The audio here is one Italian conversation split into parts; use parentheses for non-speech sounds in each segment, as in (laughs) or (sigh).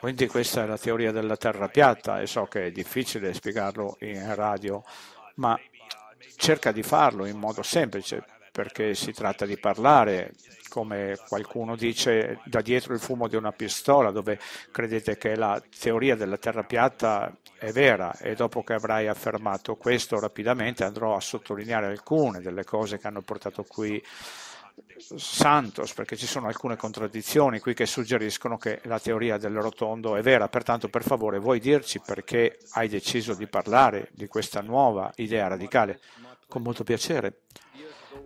Quindi questa è la teoria della terra piatta e so che è difficile spiegarlo in radio, ma cerca di farlo in modo semplice perché si tratta di parlare, come qualcuno dice, da dietro il fumo di una pistola, dove credete che la teoria della terra piatta è vera e dopo che avrai affermato questo rapidamente andrò a sottolineare alcune delle cose che hanno portato qui Santos, perché ci sono alcune contraddizioni qui che suggeriscono che la teoria del rotondo è vera, pertanto per favore vuoi dirci perché hai deciso di parlare di questa nuova idea radicale? Con molto piacere.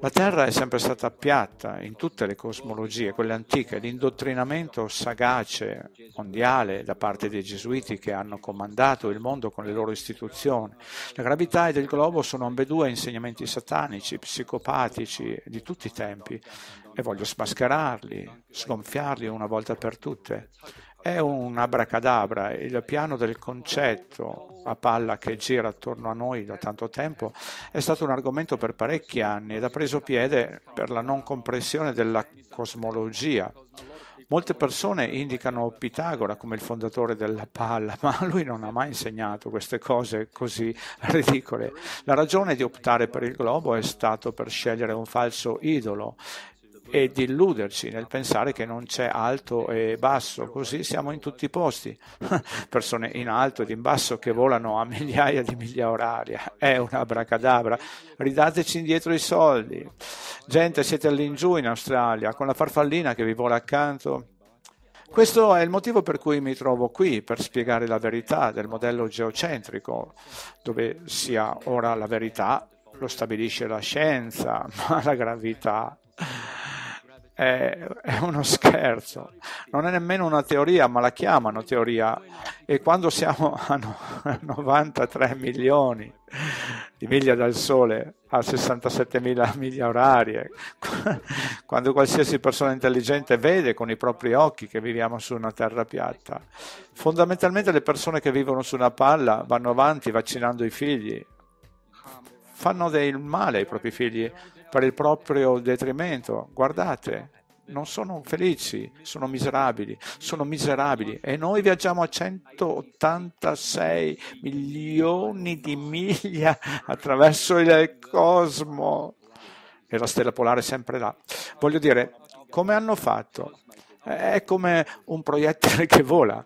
La Terra è sempre stata piatta in tutte le cosmologie, quelle antiche. L'indottrinamento sagace mondiale da parte dei gesuiti che hanno comandato il mondo con le loro istituzioni. La gravità e il globo sono ambedue insegnamenti satanici, psicopatici di tutti i tempi e voglio smascherarli, sgonfiarli una volta per tutte. È un abracadabra, il piano del concetto a palla che gira attorno a noi da tanto tempo è stato un argomento per parecchi anni ed ha preso piede per la non comprensione della cosmologia. Molte persone indicano Pitagora come il fondatore della palla, ma lui non ha mai insegnato queste cose così ridicole. La ragione di optare per il globo è stato per scegliere un falso idolo e di illuderci nel pensare che non c'è alto e basso, così siamo in tutti i posti, (laughs) persone in alto ed in basso che volano a migliaia di miglia orarie, è una bracadabra, ridateci indietro i soldi, gente siete all'ingiù in Australia con la farfallina che vi vola accanto. Questo è il motivo per cui mi trovo qui, per spiegare la verità del modello geocentrico, dove sia ora la verità lo stabilisce la scienza, (laughs) ma la gravità è, è uno scherzo, non è nemmeno una teoria, ma la chiamano teoria. E quando siamo a no, 93 milioni di miglia dal Sole a 67 mila miglia orarie, quando qualsiasi persona intelligente vede con i propri occhi che viviamo su una terra piatta, fondamentalmente le persone che vivono su una palla vanno avanti vaccinando i figli, fanno del male ai propri figli, per il proprio detrimento. Guardate, non sono felici, sono miserabili, sono miserabili. E noi viaggiamo a 186 milioni di miglia attraverso il cosmo e la stella polare è sempre là. Voglio dire, come hanno fatto? È come un proiettile che vola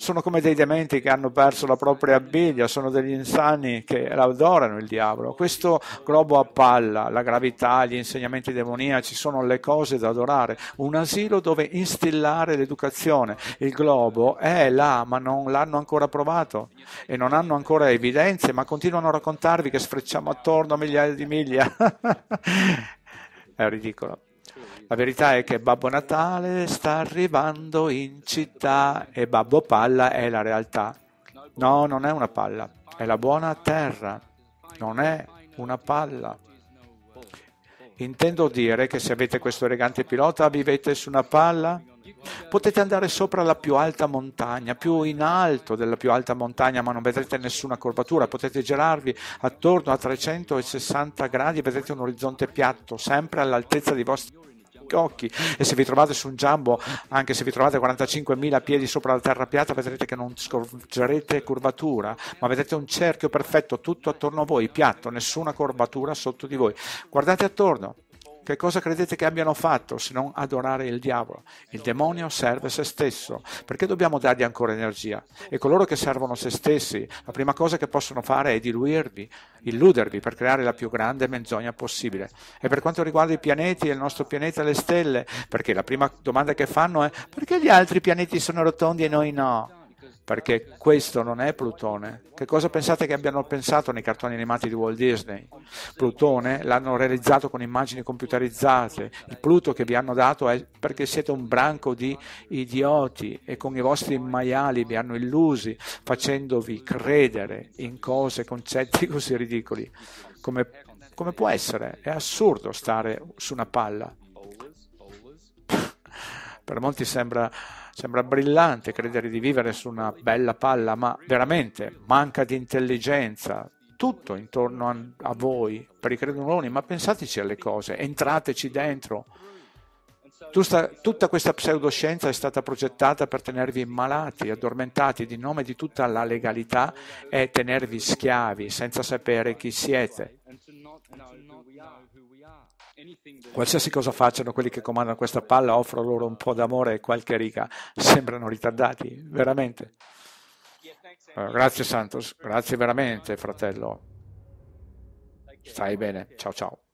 sono come dei dementi che hanno perso la propria biglia, sono degli insani che adorano il diavolo. Questo globo a palla, la gravità, gli insegnamenti demoniaci sono le cose da adorare, un asilo dove instillare l'educazione. Il globo è là, ma non l'hanno ancora provato e non hanno ancora evidenze, ma continuano a raccontarvi che sfrecciamo attorno a migliaia di miglia. (laughs) è ridicolo. La verità è che Babbo Natale sta arrivando in città e Babbo Palla è la realtà. No, non è una palla, è la buona terra, non è una palla. Intendo dire che se avete questo elegante pilota vivete su una palla, potete andare sopra la più alta montagna, più in alto della più alta montagna, ma non vedrete nessuna curvatura, potete girarvi attorno a 360 gradi e vedrete un orizzonte piatto, sempre all'altezza dei vostri occhi e se vi trovate su un jumbo anche se vi trovate 45.000 piedi sopra la terra piatta vedrete che non scorgerete curvatura ma vedrete un cerchio perfetto tutto attorno a voi piatto nessuna curvatura sotto di voi guardate attorno che cosa credete che abbiano fatto se non adorare il diavolo? Il demonio serve se stesso. Perché dobbiamo dargli ancora energia? E coloro che servono se stessi, la prima cosa che possono fare è diluirvi, illudervi per creare la più grande menzogna possibile. E per quanto riguarda i pianeti e il nostro pianeta, le stelle, perché la prima domanda che fanno è perché gli altri pianeti sono rotondi e noi no? perché questo non è Plutone. Che cosa pensate che abbiano pensato nei cartoni animati di Walt Disney? Plutone l'hanno realizzato con immagini computerizzate. Il Pluto che vi hanno dato è perché siete un branco di idioti e con i vostri maiali vi hanno illusi, facendovi credere in cose, concetti così ridicoli. Come, come può essere? È assurdo stare su una palla. Per molti sembra, sembra brillante credere di vivere su una bella palla, ma veramente manca di intelligenza, tutto intorno a, a, voi per i creduloni, ma pensateci alle cose, entrateci dentro. Tutta, tutta questa pseudoscienza è stata progettata per tenervi malati, addormentati di nome di tutta la legalità e tenervi schiavi senza sapere chi siete. Qualsiasi cosa facciano quelli che comandano questa palla, offro loro un po' d'amore e qualche riga. Sembrano ritardati, veramente. Eh, grazie Santos, grazie veramente fratello. Stai bene, ciao ciao.